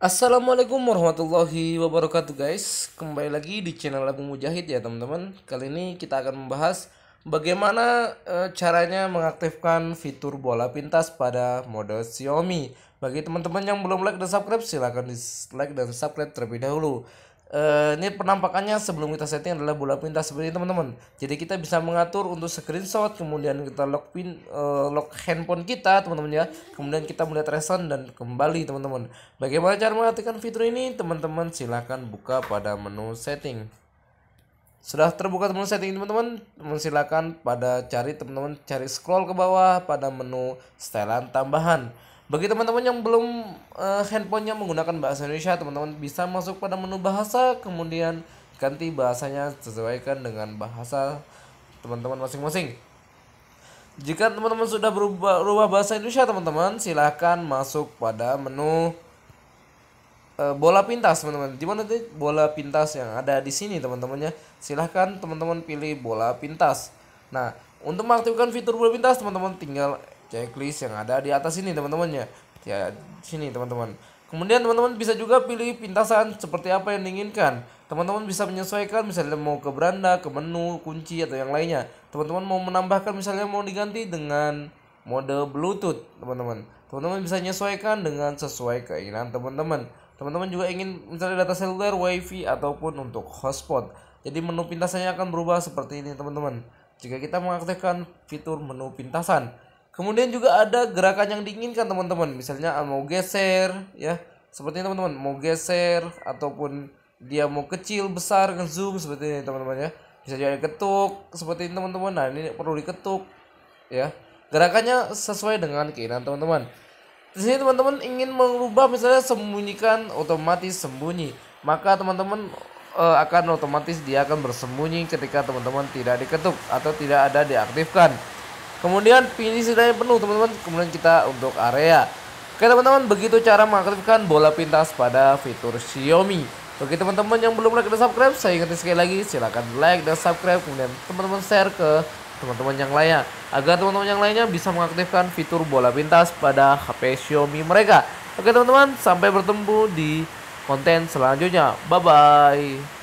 Assalamualaikum warahmatullahi wabarakatuh guys Kembali lagi di channel Abu Mujahid ya teman-teman Kali ini kita akan membahas Bagaimana e, caranya mengaktifkan fitur bola pintas pada mode Xiaomi Bagi teman-teman yang belum like dan subscribe silahkan di like dan subscribe terlebih dahulu Uh, ini penampakannya sebelum kita setting adalah bola pintas seperti ini teman-teman. Jadi kita bisa mengatur untuk screenshot, kemudian kita lock pin uh, lock handphone kita, teman-teman ya. Kemudian kita melihat reson dan kembali, teman-teman. Bagaimana cara mengaktifkan fitur ini? Teman-teman silahkan buka pada menu setting. Sudah terbuka teman setting teman-teman. Silahkan pada cari teman-teman cari scroll ke bawah pada menu setelan tambahan. Bagi teman-teman yang belum uh, handphonenya menggunakan bahasa Indonesia, teman-teman bisa masuk pada menu bahasa, kemudian ganti bahasanya sesuaikan dengan bahasa teman-teman masing-masing. Jika teman-teman sudah berubah, bahasa Indonesia, teman-teman silahkan masuk pada menu uh, bola pintas, teman-teman. Di mana bola pintas yang ada di sini, teman-temannya? Silahkan teman-teman pilih bola pintas. Nah, untuk mengaktifkan fitur bola pintas, teman-teman tinggal checklist yang ada di atas ini teman-temannya ya sini teman-teman kemudian teman-teman bisa juga pilih pintasan seperti apa yang diinginkan teman-teman bisa menyesuaikan misalnya mau ke beranda ke menu kunci atau yang lainnya teman-teman mau menambahkan misalnya mau diganti dengan mode bluetooth teman-teman teman-teman bisa menyesuaikan dengan sesuai keinginan teman-teman teman-teman juga ingin misalnya data seluler wifi ataupun untuk hotspot jadi menu pintasannya akan berubah seperti ini teman-teman jika kita mengaktifkan fitur menu pintasan Kemudian juga ada gerakan yang diinginkan teman-teman, misalnya ah, mau geser ya, seperti ini teman-teman, mau geser ataupun dia mau kecil, besar, ngezoom seperti ini teman-teman ya. Bisa juga diketuk seperti ini teman-teman. Nah, ini perlu diketuk ya. Gerakannya sesuai dengan keinginan teman-teman. Di sini teman-teman ingin mengubah misalnya sembunyikan otomatis sembunyi, maka teman-teman uh, akan otomatis dia akan bersembunyi ketika teman-teman tidak diketuk atau tidak ada diaktifkan. Kemudian pilih sudah penuh teman-teman. Kemudian kita untuk area. Oke teman-teman, begitu cara mengaktifkan bola pintas pada fitur Xiaomi. Oke, teman-teman yang belum like dan subscribe, saya ingatkan sekali lagi, silahkan like dan subscribe. Kemudian teman-teman share ke teman-teman yang lainnya. Agar teman-teman yang lainnya bisa mengaktifkan fitur bola pintas pada HP Xiaomi mereka. Oke teman-teman, sampai bertemu di konten selanjutnya. Bye-bye.